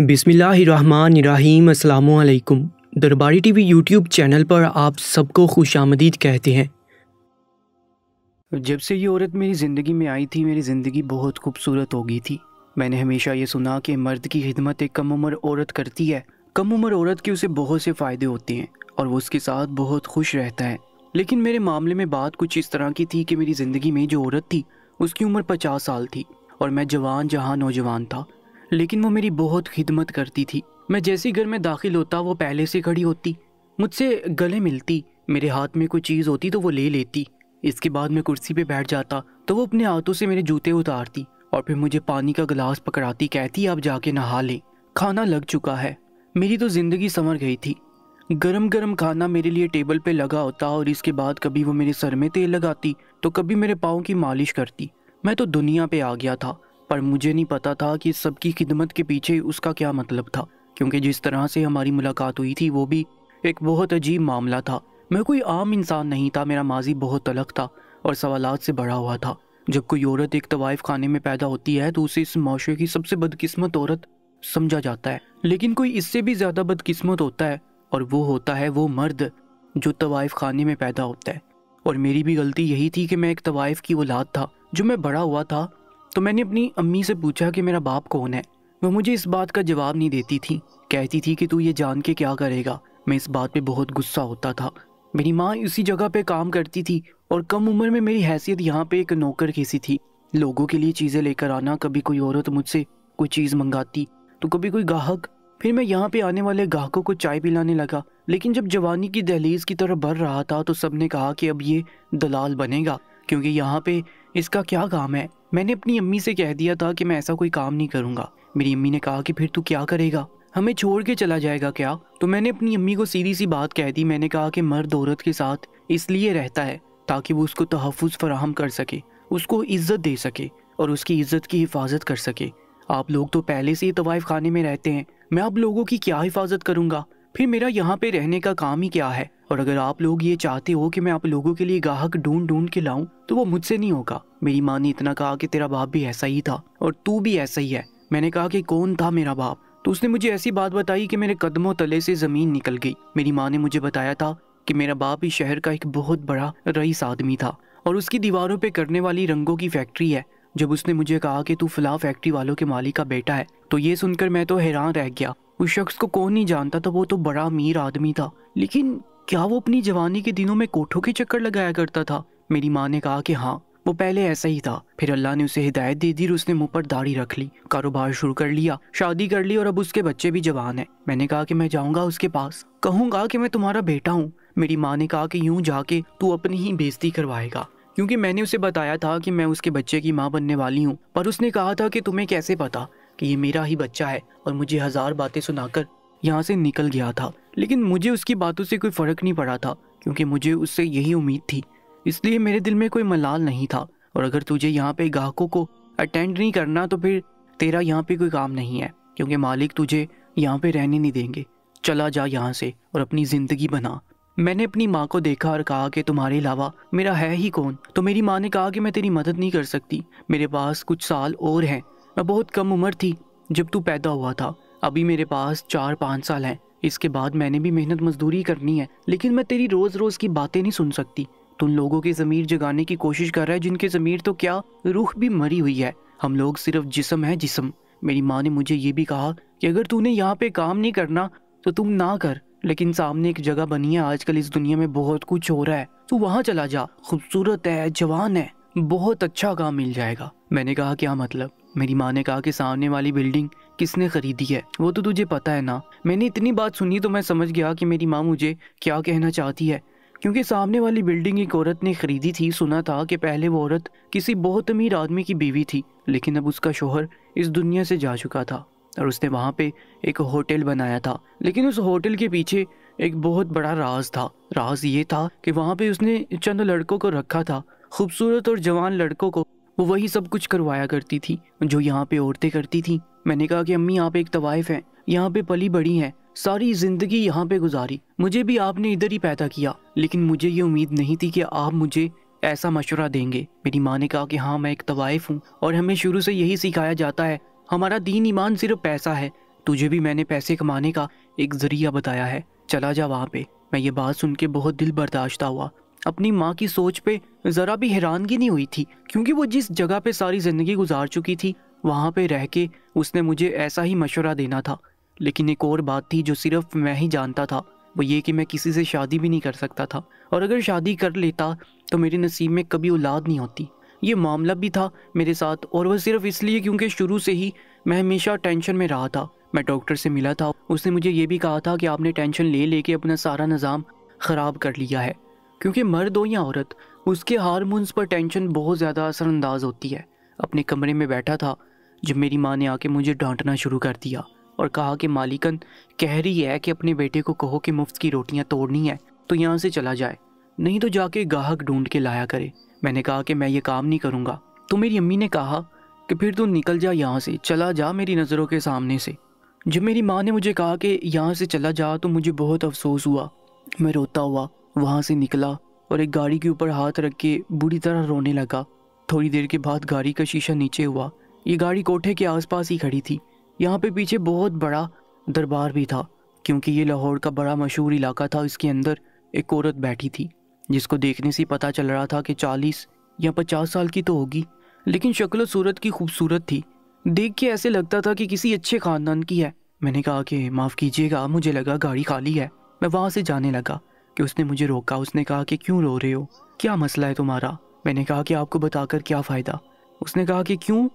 बिसमीम् अल्लाम दरबारी TV YouTube channel पर आप सबको खुश आमदीद कहते हैं जब से ये औरत मेरी ज़िंदगी में आई थी मेरी ज़िंदगी बहुत खूबसूरत हो गई थी मैंने हमेशा ये सुना कि मर्द की खिदमत एक कम उम्र औरत करती है कम उम्र औरत के उसे बहुत से फ़ायदे होते हैं और वो उसके साथ बहुत खुश रहता है लेकिन मेरे मामले में बात कुछ इस तरह की थी कि मेरी ज़िंदगी में जो औरत थी उसकी उम्र पचास साल थी और मैं जवान जहाँ नौजवान था लेकिन वो मेरी बहुत खिदमत करती थी मैं जैसे घर में दाखिल होता वो पहले से खड़ी होती मुझसे गले मिलती मेरे हाथ में कोई चीज़ होती तो वो ले लेती इसके बाद मैं कुर्सी पे बैठ जाता तो वो अपने हाथों से मेरे जूते उतारती और फिर मुझे पानी का गिलास पकड़ाती कहती आप जाके नहा लें खाना लग चुका है मेरी तो ज़िंदगी संवर गई थी गरम गरम खाना मेरे लिए टेबल पे लगा होता और इसके बाद कभी वो मेरे सर में तेल लगाती तो कभी मेरे पाँव की मालिश करती मैं तो दुनिया पे आ गया था पर मुझे नहीं पता था कि सबकी खिदमत के पीछे उसका क्या मतलब था क्योंकि जिस तरह से हमारी मुलाकात हुई थी वो भी एक बहुत अजीब मामला था मैं कोई आम इंसान नहीं था मेरा माजी बहुत अलग था और सवालत से बड़ा हुआ था जब कोई औरत एक तवाइफ खाने में पैदा होती है तो उसे इस माशरे की सबसे बदकिस्मत औरत समझा जाता है लेकिन कोई इससे भी ज़्यादा बदकिस्मत होता है और वो होता है वो मर्द जो तवाइफ खाने में पैदा होता है और मेरी भी गलती यही थी कि मैं एक तवाइफ की औलाद था जो मैं बड़ा हुआ था तो मैंने अपनी अम्मी से पूछा कि मेरा बाप कौन है वह मुझे इस बात का जवाब नहीं देती थी कहती थी कि तू ये जान के क्या करेगा मैं इस बात पे बहुत गुस्सा होता था मेरी माँ इसी जगह पे काम करती थी और कम उम्र में मेरी हैसियत यहाँ पे एक नौकर कैसी थी लोगों के लिए चीज़ें लेकर आना कभी कोई औरत मुझसे कोई चीज़ मंगाती तो कभी कोई ग्राहक फिर मैं यहाँ पे आने वाले ग्राहकों को चाय पिलाने लगा लेकिन जब जवानी की दहलीज की तरफ बढ़ रहा था तो सबने कहा कि अब ये दलाल बनेगा क्योंकि यहाँ पे इसका क्या काम है मैंने अपनी अम्मी से कह दिया था कि मैं ऐसा कोई काम नहीं करूँगा मेरी अम्मी ने कहा कि फिर तू क्या करेगा हमें छोड़ के चला जाएगा क्या तो मैंने अपनी अम्मी को सीधी सी बात कह दी मैंने कहा कि मर्द औरत के साथ इसलिए रहता है ताकि वो उसको तहफ़ फराहम कर सके उसको इज्जत दे सके और उसकी इज्जत की हिफाजत कर सके आप लोग तो पहले से ही तवाइफ खाने में रहते हैं मैं आप लोगों की क्या हिफाजत करूँगा फिर मेरा यहाँ पे रहने का काम ही क्या है और अगर आप लोग ये चाहते हो कि मैं आप लोगों के लिए गाहक ढूंढ ढूंढ के लाऊं तो वो मुझसे नहीं होगा मेरी माँ ने इतना कहा कि तेरा बाप भी ऐसा ही था और तू भी ऐसा ही है मैंने कहा कि कौन था मेरा बाप तो उसने मुझे ऐसी बात बताई कि मेरे कदमों तले से जमीन निकल गई मेरी माँ ने मुझे बताया था कि मेरा बाप इस शहर का एक बहुत बड़ा रईस आदमी था और उसकी दीवारों पे करने वाली रंगों की फैक्ट्री है जब उसने मुझे कहा कि तू फला फैक्ट्री वालों के मालिक का बेटा है तो ये सुनकर मैं तो हैरान रह गया उस शख्स को कौन नहीं जानता था वो तो बड़ा अमीर आदमी था लेकिन क्या वो अपनी जवानी के दिनों में कोठों के चक्कर लगाया करता था मेरी माँ ने कहा कि हाँ वो पहले ऐसा ही था फिर अल्लाह ने उसे हिदायत दे दी और उसने मुंह पर दाढ़ी रख ली कारोबार शुरू कर लिया शादी कर ली और अब उसके बच्चे भी जवान हैं मैंने कहा कि मैं जाऊंगा उसके पास कहूंगा कि मैं तुम्हारा बेटा हूँ मेरी माँ ने कहा कि यूं जाके तू अपनी ही बेइज्जती करवाएगा क्योंकि मैंने उसे बताया था कि मैं उसके बच्चे की माँ बनने वाली हूँ पर उसने कहा था कि तुम्हें कैसे पता कि ये मेरा ही बच्चा है और मुझे हज़ार बातें सुनाकर यहाँ से निकल गया था लेकिन मुझे उसकी बातों से कोई फ़र्क नहीं पड़ा था क्योंकि मुझे उससे यही उम्मीद थी इसलिए मेरे दिल में कोई मलाल नहीं था और अगर तुझे यहाँ पे ग्राहकों को अटेंड नहीं करना तो फिर तेरा यहाँ पे कोई काम नहीं है क्योंकि मालिक तुझे यहाँ पे रहने नहीं देंगे चला जा यहाँ से और अपनी ज़िंदगी बना मैंने अपनी माँ को देखा और कहा कि तुम्हारे अलावा मेरा है ही कौन तो मेरी माँ ने कहा कि मैं तेरी मदद नहीं कर सकती मेरे पास कुछ साल और हैं मैं बहुत कम उम्र थी जब तू पैदा हुआ था अभी मेरे पास चार पाँच साल हैं इसके बाद मैंने भी मेहनत मजदूरी करनी है लेकिन मैं तेरी रोज़ रोज़ की बातें नहीं सुन सकती तुम लोगों के ज़मीर जगाने की कोशिश कर रहा है जिनके ज़मीर तो क्या रूह भी मरी हुई है हम लोग सिर्फ जिसम है जिसम मेरी माँ ने मुझे ये भी कहा कि अगर तूने यहाँ पे काम नहीं करना तो तुम ना कर लेकिन सामने एक जगह बनी है आजकल इस दुनिया में बहुत कुछ हो रहा है तू वहाँ चला जा खूबसूरत है जवान है बहुत अच्छा काम मिल जाएगा मैंने कहा क्या मतलब मेरी माँ ने कहा कि सामने वाली बिल्डिंग किसने खरीदी है वो तो तुझे पता है ना मैंने इतनी बात सुनी तो मैं समझ गया कि मेरी माँ मुझे क्या कहना चाहती है क्योंकि सामने वाली बिल्डिंग एक औरत ने खरीदी थी सुना था कि पहले वो औरत किसी बहुत अमीर आदमी की बीवी थी लेकिन अब उसका शोहर इस दुनिया से जा चुका था और उसने वहाँ पे एक होटल बनाया था लेकिन उस होटल के पीछे एक बहुत बड़ा राज था राज ये था कि वहाँ पे उसने चंद लड़कों को रखा था खूबसूरत और जवान लड़कों को वो वही सब कुछ करवाया करती थी जो यहाँ पे औरतें करती थी मैंने कहा कि अम्मी आप एक तवाइफ हैं यहाँ पे पली बड़ी हैं सारी ज़िंदगी यहाँ पे गुजारी मुझे भी आपने इधर ही पैदा किया लेकिन मुझे ये उम्मीद नहीं थी कि आप मुझे ऐसा मशवरा देंगे मेरी माँ ने कहा कि हाँ मैं एक तवाइफ हूँ और हमें शुरू से यही सिखाया जाता है हमारा दीन ईमान सिर्फ पैसा है तुझे भी मैंने पैसे कमाने का एक जरिया बताया है चला जा वहाँ पे मैं ये बात सुन के बहुत दिल बर्दाश्त हुआ अपनी माँ की सोच पे ज़रा भी हैरानगी नहीं हुई थी क्योंकि वो जिस जगह पे सारी ज़िंदगी गुजार चुकी थी वहाँ पे रह के उसने मुझे ऐसा ही मशवरा देना था लेकिन एक और बात थी जो सिर्फ मैं ही जानता था वो ये कि मैं किसी से शादी भी नहीं कर सकता था और अगर शादी कर लेता तो मेरे नसीब में कभी औलाद नहीं होती ये मामला भी था मेरे साथ और वह सिर्फ इसलिए क्योंकि शुरू से ही मैं हमेशा टेंशन में रहा था मैं डॉक्टर से मिला था उसने मुझे ये भी कहा था कि आपने टेंशन ले लेके अपना सारा निज़ाम ख़राब कर लिया है क्योंकि मर्द हो या औरत उसके हारमोन्स पर टेंशन बहुत ज़्यादा असरअंदाज होती है अपने कमरे में बैठा था जब मेरी माँ ने आके मुझे डांटना शुरू कर दिया और कहा कि मालिकन कह रही है कि अपने बेटे को कहो कि मुफ्त की रोटियाँ तोड़नी है तो यहाँ से चला जाए नहीं तो जाके गाहक ढूंढ के लाया करे मैंने कहा कि मैं ये काम नहीं करूँगा तो मेरी अम्मी ने कहा कि फिर तू निकल जा यहाँ से चला जा मेरी नज़रों के सामने से जब मेरी माँ ने मुझे कहा कि यहाँ से चला जा तो मुझे बहुत अफसोस हुआ मैं रोता हुआ वहाँ से निकला और एक गाड़ी के ऊपर हाथ रख के बुरी तरह रोने लगा थोड़ी देर के बाद गाड़ी का शीशा नीचे हुआ ये गाड़ी कोठे के आसपास ही खड़ी थी यहाँ पे पीछे बहुत बड़ा दरबार भी था क्योंकि ये लाहौर का बड़ा मशहूर इलाका था इसके अंदर एक औरत बैठी थी जिसको देखने से पता चल रहा था कि चालीस या पचास साल की तो होगी लेकिन शक्ल सूरत की खूबसूरत थी देख के ऐसे लगता था कि किसी अच्छे खानदान की है मैंने कहा कि माफ़ कीजिएगा मुझे लगा गाड़ी खाली है मैं वहाँ से जाने लगा कि उसने मुझे रोका उसने कहा कि क्यों रो रहे हो क्या मसला है तुम्हारा मैंने कहा कि आपको बताकर क्या फ़ायदा उसने कहा कि क्यों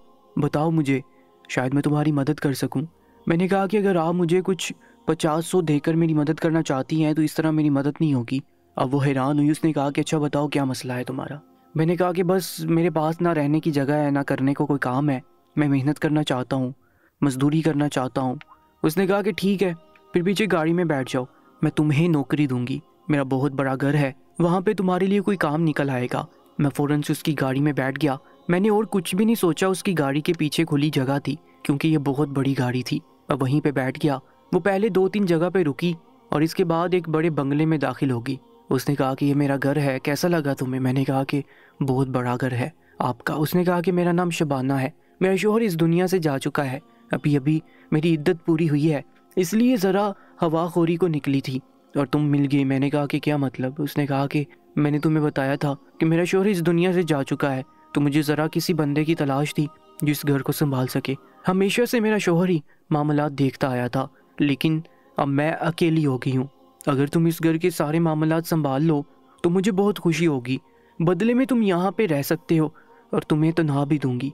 बताओ मुझे शायद मैं तुम्हारी मदद कर सकूं। मैंने कहा कि अगर आप मुझे कुछ पचास सौ देकर मेरी मदद करना चाहती हैं तो इस तरह मेरी मदद नहीं होगी अब वो हैरान हुई उसने कहा कि अच्छा बताओ क्या मसला है तुम्हारा मैंने कहा कि बस मेरे पास ना रहने की जगह है ना करने को कोई काम है मैं मेहनत करना चाहता हूँ मजदूरी करना चाहता हूँ उसने कहा कि ठीक है फिर पीछे गाड़ी में बैठ जाओ मैं तुम्हें नौकरी दूंगी मेरा बहुत बड़ा घर है वहाँ पे तुम्हारे लिए कोई काम निकल आएगा मैं फ़ौरन से उसकी गाड़ी में बैठ गया मैंने और कुछ भी नहीं सोचा उसकी गाड़ी के पीछे खुली जगह थी क्योंकि ये बहुत बड़ी गाड़ी थी मैं वहीं पे बैठ गया वो पहले दो तीन जगह पे रुकी और इसके बाद एक बड़े बंगले में दाखिल होगी उसने कहा कि ये मेरा घर है कैसा लगा तुम्हें मैंने कहा कि बहुत बड़ा घर है आपका उसने कहा कि मेरा नाम शबाना है मेरा शोहर इस दुनिया से जा चुका है अभी अभी मेरी इद्दत पूरी हुई है इसलिए ज़रा हवाखोरी को निकली थी और तुम मिल गई मैंने कहा कि क्या मतलब उसने कहा कि मैंने तुम्हें बताया था कि मेरा शोहर इस दुनिया से जा चुका है तो मुझे ज़रा किसी बंदे की तलाश थी जो इस घर को संभाल सके हमेशा से मेरा शोहर ही मामला देखता आया था लेकिन अब मैं अकेली हो गई हूँ अगर तुम इस घर के सारे मामला संभाल लो तो मुझे बहुत खुशी होगी बदले में तुम यहाँ पे रह सकते हो और तुम्हें तनहा भी दूंगी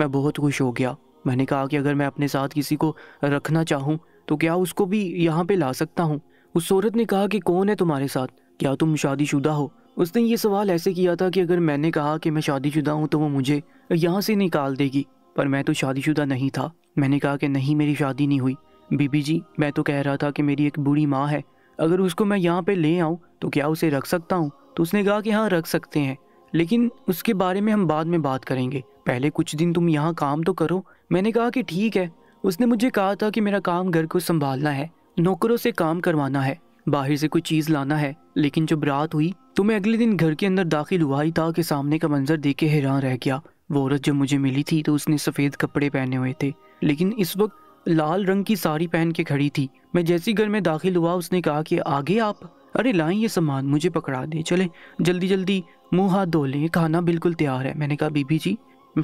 मैं बहुत खुश हो गया मैंने कहा कि अगर मैं अपने साथ किसी को रखना चाहूँ तो क्या उसको भी यहाँ पे ला सकता हूँ उस औरत ने कहा कि कौन है तुम्हारे साथ क्या तुम शादीशुदा हो उसने ये सवाल ऐसे किया था कि अगर मैंने कहा कि मैं शादीशुदा हूँ तो वो मुझे यहाँ से निकाल देगी पर मैं तो शादीशुदा नहीं था मैंने कहा कि नहीं मेरी शादी नहीं हुई बीबी जी मैं तो कह रहा था कि मेरी एक बूढ़ी माँ है अगर उसको मैं यहाँ पे ले आऊँ तो क्या उसे रख सकता हूँ तो उसने कहा कि हाँ रख सकते हैं लेकिन उसके बारे में हम बाद में बात करेंगे पहले कुछ दिन तुम यहाँ काम तो करो मैंने कहा कि ठीक है उसने मुझे कहा था कि मेरा काम घर को संभालना है नौकरों से काम करवाना है बाहर से कोई चीज़ लाना है लेकिन जब रात हुई तो मैं अगले दिन घर के अंदर दाखिल हुआ ही था कि सामने का मंजर देख के हैरान रह गया वो औरत जब मुझे मिली थी तो उसने सफ़ेद कपड़े पहने हुए थे लेकिन इस वक्त लाल रंग की साड़ी पहन के खड़ी थी मैं जैसी घर में दाखिल हुआ उसने कहा कि आगे आप अरे लाएं ये सामान मुझे पकड़ा दें चले जल्दी जल्दी मुंह हाथ धो लें खाना बिल्कुल तैयार है मैंने कहा बीबी जी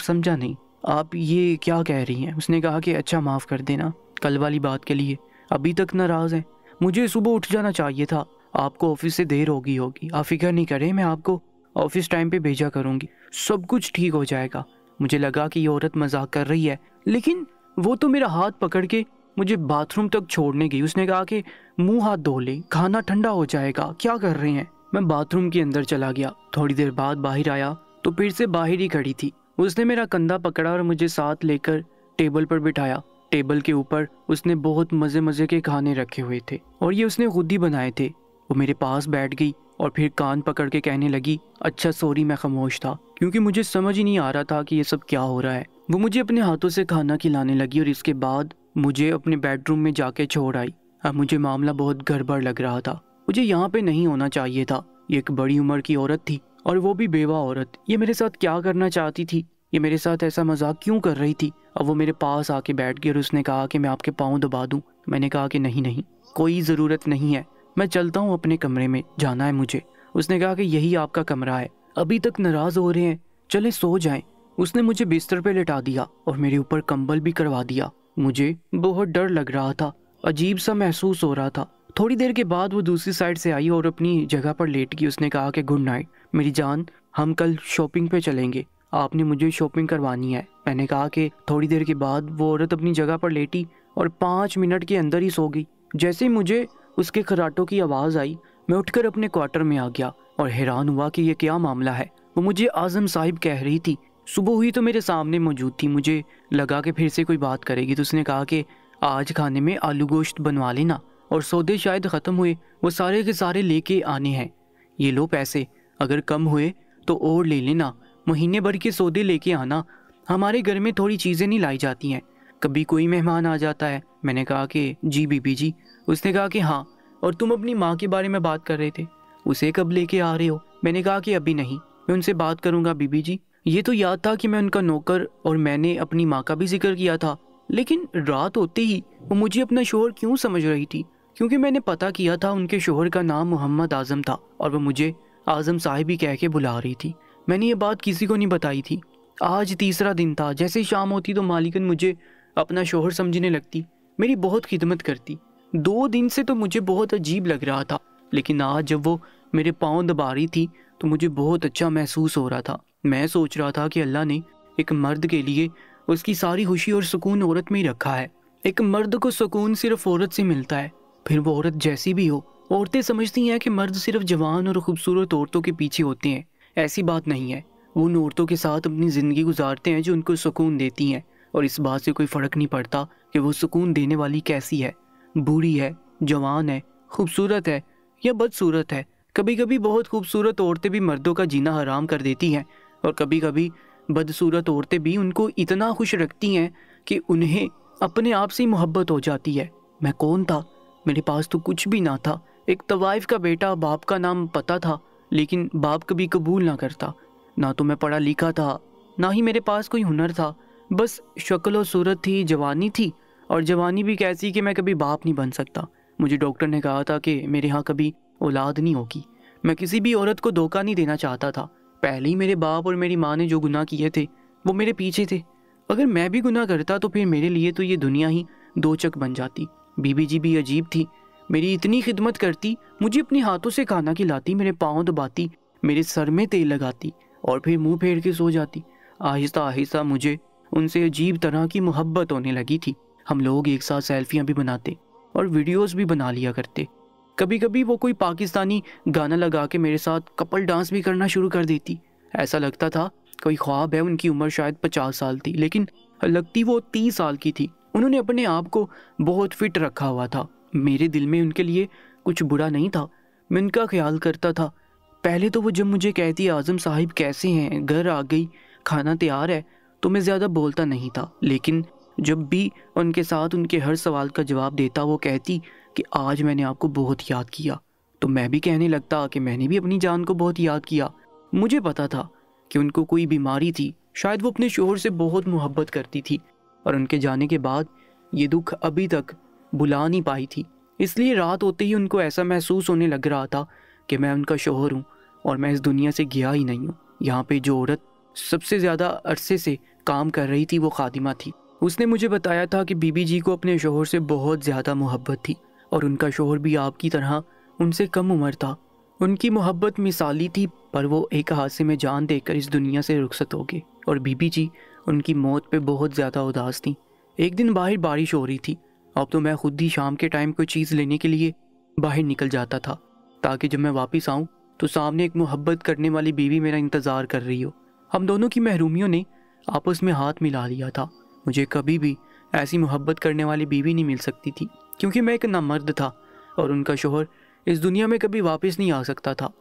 समझा नहीं आप ये क्या कह रही हैं उसने कहा कि अच्छा माफ़ कर देना कल वाली बात के लिए अभी तक नाराज़ हैं मुझे सुबह उठ जाना चाहिए था आपको ऑफिस से देर होगी होगी आप फिक्र नहीं करें मैं आपको ऑफिस टाइम पे भेजा करूँगी सब कुछ ठीक हो जाएगा मुझे लगा कि ये औरत मजाक कर रही है लेकिन वो तो मेरा हाथ पकड़ के मुझे बाथरूम तक छोड़ने गई उसने कहा कि मुंह हाथ धो ले खाना ठंडा हो जाएगा क्या कर रहे हैं मैं बाथरूम के अंदर चला गया थोड़ी देर बाद बाहर आया तो फिर से बाहर ही खड़ी थी उसने मेरा कंधा पकड़ा और मुझे साथ लेकर टेबल पर बिठाया टेबल के ऊपर उसने बहुत मज़े मज़े के खाने रखे हुए थे और ये उसने खुद ही बनाए थे वो मेरे पास बैठ गई और फिर कान पकड़ के कहने लगी अच्छा सॉरी मैं खामोश था क्योंकि मुझे समझ ही नहीं आ रहा था कि ये सब क्या हो रहा है वो मुझे अपने हाथों से खाना खिलाने लगी और इसके बाद मुझे अपने बेडरूम में जाके छोड़ आई अब मुझे मामला बहुत गड़बड़ लग रहा था मुझे यहाँ पे नहीं होना चाहिए था ये एक बड़ी उम्र की औरत थी और वो भी बेवा औरत ये मेरे साथ क्या करना चाहती थी ये मेरे साथ ऐसा मजाक क्यों कर रही थी अब वो मेरे पास आके बैठ गई और उसने कहा कि मैं आपके पाँव दबा दूँ मैंने कहा कि नहीं नहीं कोई ज़रूरत नहीं है मैं चलता हूँ अपने कमरे में जाना है मुझे उसने कहा कि यही आपका कमरा है अभी तक नाराज़ हो रहे हैं चले सो जाएं उसने मुझे बिस्तर पे लेटा दिया और मेरे ऊपर कंबल भी करवा दिया मुझे बहुत डर लग रहा था अजीब सा महसूस हो रहा था थोड़ी देर के बाद वो दूसरी साइड से आई और अपनी जगह पर लेट गई उसने कहा कि गुड नाइट मेरी जान हम कल शॉपिंग पे चलेंगे आपने मुझे शॉपिंग करवानी है मैंने कहा कि थोड़ी देर के बाद वो औरत अपनी जगह पर लेटी और पाँच मिनट के अंदर ही सो गई जैसे ही मुझे उसके खराटों की आवाज़ आई मैं उठकर अपने क्वार्टर में आ गया और हैरान हुआ कि यह क्या मामला है वो मुझे आजम साहिब कह रही थी सुबह हुई तो मेरे सामने मौजूद थी मुझे लगा कि फिर से कोई बात करेगी तो उसने कहा कि आज खाने में आलू गोश्त बनवा लेना और सौदे शायद ख़त्म हुए वो सारे के सारे लेके आने हैं ये लो पैसे अगर कम हुए तो और ले लेना महीने भर के सौदे लेके आना हमारे घर में थोड़ी चीज़ें नहीं लाई जाती हैं कभी कोई मेहमान आ जाता है मैंने कहा कि जी बीबी जी उसने कहा कि हाँ और तुम अपनी माँ के बारे में बात कर रहे थे उसे कब लेके आ रहे हो मैंने कहा कि अभी नहीं मैं उनसे बात करूँगा बीबी जी ये तो याद था कि मैं उनका नौकर और मैंने अपनी माँ का भी जिक्र किया था लेकिन रात होते ही वो मुझे अपना शोहर क्यों समझ रही थी क्योंकि मैंने पता किया था उनके शोहर का नाम मोहम्मद आज़म था और वो मुझे आज़म साहिब ही कह के बुला रही थी मैंने ये बात किसी को नहीं बताई थी आज तीसरा दिन था जैसे शाम होती तो मालिकन मुझे अपना शोहर समझने लगती मेरी बहुत खिदमत करती दो दिन से तो मुझे बहुत अजीब लग रहा था लेकिन आज जब वो मेरे पाँव दबा रही थी तो मुझे बहुत अच्छा महसूस हो रहा था मैं सोच रहा था कि अल्लाह ने एक मर्द के लिए उसकी सारी खुशी और सुकून औरत में ही रखा है एक मर्द को सुकून सिर्फ औरत से मिलता है फिर वो औरत जैसी भी हो औरतें समझती हैं कि मर्द सिर्फ जवान और खूबसूरत औरतों के पीछे होते हैं ऐसी बात नहीं है वो उन औरतों के साथ अपनी ज़िंदगी गुजारते हैं जो उनको सुकून देती हैं और इस बात से कोई फ़र्क नहीं पड़ता कि वो सुकून देने वाली कैसी है बूढ़ी है जवान है खूबसूरत है या बदसूरत है कभी कभी बहुत खूबसूरत औरतें भी मर्दों का जीना हराम कर देती हैं और कभी कभी बदसूरत औरतें भी उनको इतना खुश रखती हैं कि उन्हें अपने आप से मोहब्बत हो जाती है मैं कौन था मेरे पास तो कुछ भी ना था एक तवाइफ का बेटा बाप का नाम पता था लेकिन बाप कभी कबूल ना करता ना तो मैं पढ़ा लिखा था ना ही मेरे पास कोई हुनर था बस शक्ल और सूरत थी जवानी थी और जवानी भी कैसी कि मैं कभी बाप नहीं बन सकता मुझे डॉक्टर ने कहा था कि मेरे यहाँ कभी औलाद नहीं होगी मैं किसी भी औरत को धोखा नहीं देना चाहता था पहले ही मेरे बाप और मेरी माँ ने जो गुनाह किए थे वो मेरे पीछे थे अगर मैं भी गुनाह करता तो फिर मेरे लिए तो ये दुनिया ही दो चक बन जाती बीबी जी भी अजीब थी मेरी इतनी खिदमत करती मुझे अपने हाथों से खाना खिलाती मेरे पाँव दबाती मेरे सर में तेल लगाती और फिर मुंह फेर के सो जाती आहिस्ता आहिस्ता मुझे उनसे अजीब तरह की मोहब्बत होने लगी थी हम लोग एक साथ सेल्फियाँ भी बनाते और वीडियोस भी बना लिया करते कभी कभी वो कोई पाकिस्तानी गाना लगा के मेरे साथ कपल डांस भी करना शुरू कर देती ऐसा लगता था कोई ख्वाब है उनकी उम्र शायद पचास साल थी लेकिन लगती वो तीस साल की थी उन्होंने अपने आप को बहुत फिट रखा हुआ था मेरे दिल में उनके लिए कुछ बुरा नहीं था मैं उनका ख्याल करता था पहले तो वो जब मुझे कहती आज़म साहिब कैसे हैं घर आ गई खाना तैयार है तो मैं ज़्यादा बोलता नहीं था लेकिन जब भी उनके साथ उनके हर सवाल का जवाब देता वो कहती कि आज मैंने आपको बहुत याद किया तो मैं भी कहने लगता कि मैंने भी अपनी जान को बहुत याद किया मुझे पता था कि उनको कोई बीमारी थी शायद वो अपने शोहर से बहुत मोहब्बत करती थी और उनके जाने के बाद ये दुख अभी तक बुला नहीं पाई थी इसलिए रात होते ही उनको ऐसा महसूस होने लग रहा था कि मैं उनका शोहर हूँ और मैं इस दुनिया से गया ही नहीं हूँ यहाँ पे जो औरत सबसे ज़्यादा अरसे से काम कर रही थी वो खादिमा थी उसने मुझे बताया था कि बीबी जी को अपने शोहर से बहुत ज़्यादा मोहब्बत थी और उनका शोहर भी आपकी तरह उनसे कम उम्र था उनकी मोहब्बत मिसाली थी पर वो एक हादसे में जान देकर इस दुनिया से रुखसत हो गए और बीबी जी उनकी मौत पे बहुत ज़्यादा उदास थी एक दिन बाहर बारिश हो रही थी अब तो मैं खुद ही शाम के टाइम कोई चीज़ लेने के लिए बाहर निकल जाता था ताकि जब मैं वापस आऊँ तो सामने एक मोहब्बत करने वाली बीवी मेरा इंतज़ार कर रही हो हम दोनों की महरूमियों ने आपस में हाथ मिला लिया था मुझे कभी भी ऐसी मोहब्बत करने वाली बीवी नहीं मिल सकती थी क्योंकि मैं एक नामर्द था और उनका शोहर इस दुनिया में कभी वापस नहीं आ सकता था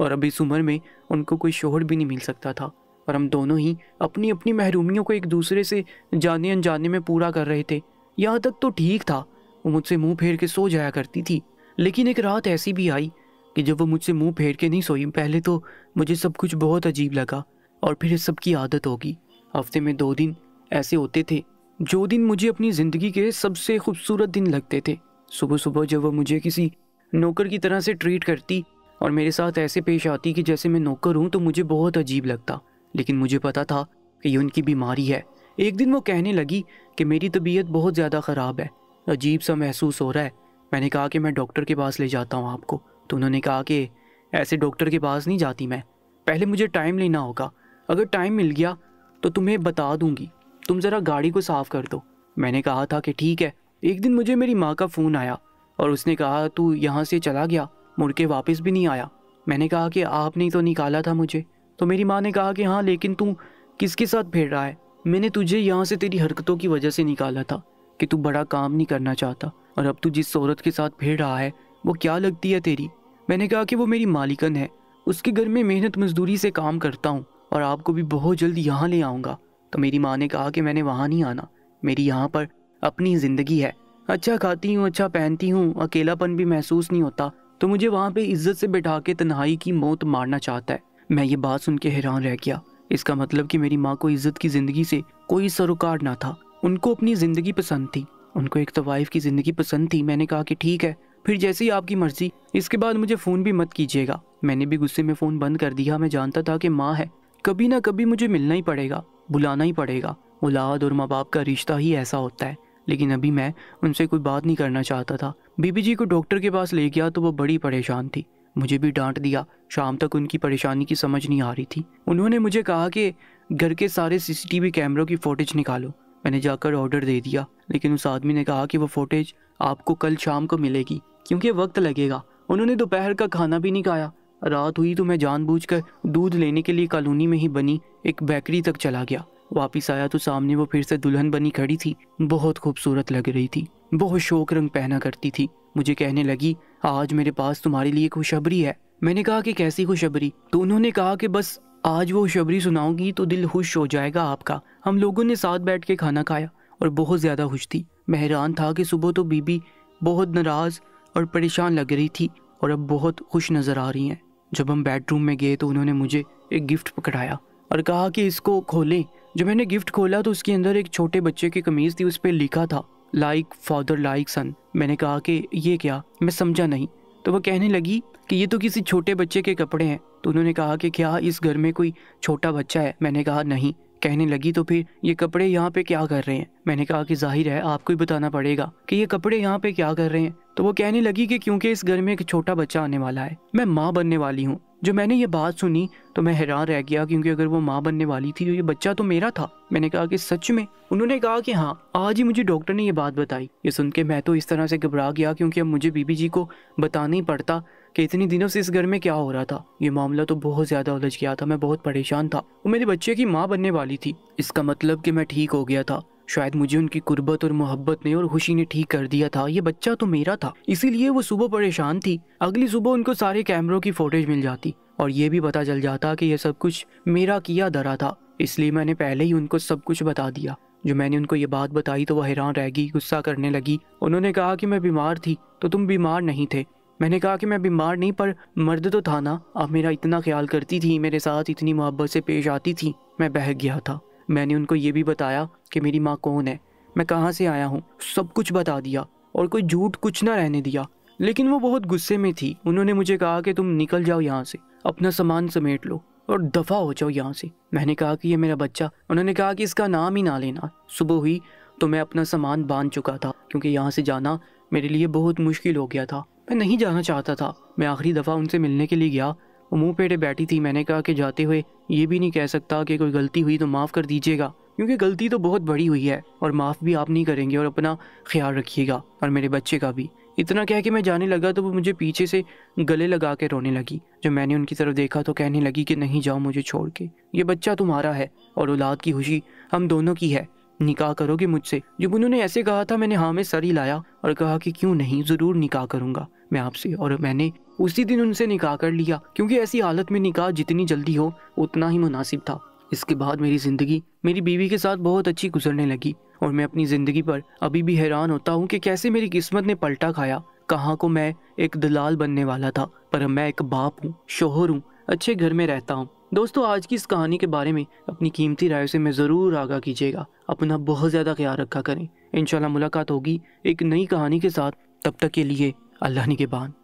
और अब इस उम्र में उनको कोई शोहर भी नहीं मिल सकता था और हम दोनों ही अपनी अपनी महरूमियों को एक दूसरे से जाने अनजाने में पूरा कर रहे थे यहाँ तक तो ठीक था वो मुझसे मुंह फेर के सो जाया करती थी लेकिन एक रात ऐसी भी आई कि जब वो मुझसे मुंह फेर के नहीं सोई पहले तो मुझे सब कुछ बहुत अजीब लगा और फिर इस सब की आदत होगी हफ्ते में दो दिन ऐसे होते थे जो दिन मुझे अपनी ज़िंदगी के सबसे खूबसूरत दिन लगते थे सुबह सुबह जब वह मुझे किसी नौकर की तरह से ट्रीट करती और मेरे साथ ऐसे पेश आती कि जैसे मैं नौकर हूँ तो मुझे बहुत अजीब लगता लेकिन मुझे पता था कि ये उनकी बीमारी है एक दिन वो कहने लगी कि मेरी तबीयत बहुत ज़्यादा ख़राब है अजीब सा महसूस हो रहा है मैंने कहा कि मैं डॉक्टर के पास ले जाता हूँ आपको तो उन्होंने कहा कि ऐसे डॉक्टर के पास नहीं जाती मैं पहले मुझे टाइम लेना होगा अगर टाइम मिल गया तो तुम्हें बता दूंगी तुम ज़रा गाड़ी को साफ़ कर दो मैंने कहा था कि ठीक है एक दिन मुझे मेरी माँ का फ़ोन आया और उसने कहा तू यहाँ से चला गया मुड़ के वापस भी नहीं आया मैंने कहा कि आपने तो निकाला था मुझे तो मेरी माँ ने कहा कि हाँ लेकिन तू किसके साथ फिर रहा है मैंने तुझे यहाँ से तेरी हरकतों की वजह से निकाला था कि तू बड़ा काम नहीं करना चाहता और अब तू जिस औरत के साथ भेड़ रहा है वो क्या लगती है तेरी मैंने कहा कि वो मेरी मालिकन है उसके घर में मेहनत मजदूरी से काम करता हूँ और आपको भी बहुत जल्द यहाँ ले आऊँगा तो मेरी माँ ने कहा कि मैंने वहाँ नहीं आना मेरी यहाँ पर अपनी ज़िंदगी है अच्छा खाती हूँ अच्छा पहनती हूँ अकेलापन भी महसूस नहीं होता तो मुझे वहाँ पे इज्जत से बैठा के तन्हाई की मौत मारना चाहता है मैं ये बात सुन के हैरान रह गया इसका मतलब कि मेरी माँ को इज्जत की ज़िंदगी से कोई सरोकार ना था उनको अपनी ज़िंदगी पसंद थी उनको एक तो वाइफ की ज़िंदगी पसंद थी मैंने कहा कि ठीक है फिर जैसे ही आपकी मर्जी इसके बाद मुझे फ़ोन भी मत कीजिएगा मैंने भी गुस्से में फ़ोन बंद कर दिया मैं जानता था कि माँ है कभी ना कभी मुझे मिलना ही पड़ेगा बुलाना ही पड़ेगा औलाद और माँ बाप का रिश्ता ही ऐसा होता है लेकिन अभी मैं उनसे कोई बात नहीं करना चाहता था बीबी जी को डॉक्टर के पास ले गया तो वो बड़ी परेशान थी मुझे भी डांट दिया शाम तक उनकी परेशानी की समझ नहीं आ रही थी उन्होंने मुझे कहा कि घर के सारे सीसीटीवी कैमरों की फ़ोटेज निकालो मैंने जाकर ऑर्डर दे दिया लेकिन उस आदमी ने कहा कि वो फ़ोटेज आपको कल शाम को मिलेगी क्योंकि वक्त लगेगा उन्होंने दोपहर का खाना भी नहीं खाया रात हुई तो मैं जानबूझकर दूध लेने के लिए कॉलोनी में ही बनी एक बेकरी तक चला गया वापस आया तो सामने वो फिर से दुल्हन बनी खड़ी थी बहुत खूबसूरत लग रही थी बहुत शोक रंग पहना करती थी मुझे कहने लगी आज मेरे पास तुम्हारे लिए खुशबरी है मैंने कहा कि कैसी खुशबरी तो उन्होंने कहा कि बस आज वो खुशबरी सुनाऊंगी तो दिल खुश हो जाएगा आपका हम लोगों ने साथ बैठ के खाना खाया और बहुत ज़्यादा खुश थी मेहरान था कि सुबह तो बीबी बहुत नाराज़ और परेशान लग रही थी और अब बहुत खुश नज़र आ रही हैं जब हम बेडरूम में गए तो उन्होंने मुझे एक गिफ्ट पकड़ाया और कहा कि इसको खोलें जब मैंने गिफ्ट खोला तो उसके अंदर एक छोटे बच्चे की कमीज़ थी उस पर लिखा था लाइक फादर लाइक सन मैंने कहा कि ये क्या मैं समझा नहीं तो वह कहने लगी कि ये तो किसी छोटे बच्चे के कपड़े हैं तो उन्होंने कहा कि क्या इस घर में कोई छोटा बच्चा है मैंने कहा नहीं कहने लगी तो फिर ये कपड़े यहाँ पे क्या कर रहे हैं मैंने कहा कि जाहिर है आपको ही बताना पड़ेगा कि ये कपड़े यहाँ पे क्या कर रहे हैं तो वो कहने लगी कि क्योंकि इस घर में एक छोटा बच्चा आने वाला है मैं माँ बनने वाली हूँ जब मैंने ये बात सुनी तो मैं हैरान रह गया क्योंकि अगर वो माँ बनने वाली थी तो ये बच्चा तो मेरा था मैंने कहा कि सच में उन्होंने कहा कि हाँ आज ही मुझे डॉक्टर ने ये बात बताई ये सुन के मैं तो इस तरह से घबरा गया क्योंकि अब मुझे बीबी जी को बताना ही पड़ता कि इतने दिनों से इस घर में क्या हो रहा था ये मामला तो बहुत ज़्यादा उलझ गया था मैं बहुत परेशान था वो मेरे बच्चे की माँ बनने वाली थी इसका मतलब कि मैं ठीक हो गया था शायद मुझे उनकी कुर्बत और मोहब्बत ने और खुशी ने ठीक कर दिया था ये बच्चा तो मेरा था इसीलिए वो सुबह परेशान थी अगली सुबह उनको सारे कैमरों की फोटेज मिल जाती और ये भी पता चल जाता कि यह सब कुछ मेरा किया धरा था इसलिए मैंने पहले ही उनको सब कुछ बता दिया जो मैंने उनको ये बात बताई तो वह हैरान रह गई गुस्सा करने लगी उन्होंने कहा कि मैं बीमार थी तो तुम बीमार नहीं थे मैंने कहा कि मैं बीमार नहीं पर मर्द तो था ना आप मेरा इतना ख्याल करती थी मेरे साथ इतनी मोहब्बत से पेश आती थी मैं बह गया था मैंने उनको ये भी बताया कि मेरी माँ कौन है मैं कहाँ से आया हूँ सब कुछ बता दिया और कोई झूठ कुछ ना रहने दिया लेकिन वो बहुत गुस्से में थी उन्होंने मुझे कहा कि तुम निकल जाओ यहाँ से अपना सामान समेट लो और दफ़ा हो जाओ यहाँ से मैंने कहा कि ये मेरा बच्चा उन्होंने कहा कि इसका नाम ही ना लेना सुबह हुई तो मैं अपना सामान बांध चुका था क्योंकि यहाँ से जाना मेरे लिए बहुत मुश्किल हो गया था मैं नहीं जाना चाहता था मैं आखिरी दफ़ा उनसे मिलने के लिए गया मुंह पेटे बैठी थी मैंने कहा कि जाते हुए ये भी नहीं कह सकता कि कोई गलती हुई तो माफ़ कर दीजिएगा क्योंकि गलती तो बहुत बड़ी हुई है और माफ़ भी आप नहीं करेंगे और अपना ख्याल रखिएगा और मेरे बच्चे का भी इतना कह के मैं जाने लगा तो वो मुझे पीछे से गले लगा के रोने लगी जब मैंने उनकी तरफ देखा तो कहने लगी कि नहीं जाओ मुझे छोड़ के ये बच्चा तुम्हारा है और औलाद की खुशी हम दोनों की है निकाह करोगे मुझसे जब उन्होंने ऐसे कहा था मैंने हाँ में सर ही लाया और कहा कि क्यों नहीं ज़रूर निकाह करूँगा मैं आपसे और मैंने उसी दिन उनसे निकाह कर लिया क्योंकि ऐसी हालत में निकाह जितनी जल्दी हो उतना ही मुनासिब था इसके बाद मेरी ज़िंदगी मेरी बीवी के साथ बहुत अच्छी गुजरने लगी और मैं अपनी ज़िंदगी पर अभी भी हैरान होता हूँ कि कैसे मेरी किस्मत ने पलटा खाया कहाँ को मैं एक दलाल बनने वाला था पर मैं एक बाप हूँ शोहर हूँ अच्छे घर में रहता हूँ दोस्तों आज की इस कहानी के बारे में अपनी कीमती राय से मैं ज़रूर आगाह कीजिएगा अपना बहुत ज़्यादा ख्याल रखा करें इनशाला मुलाकात होगी एक नई कहानी के साथ तब तक के लिए अल्लाह ने के निगेबान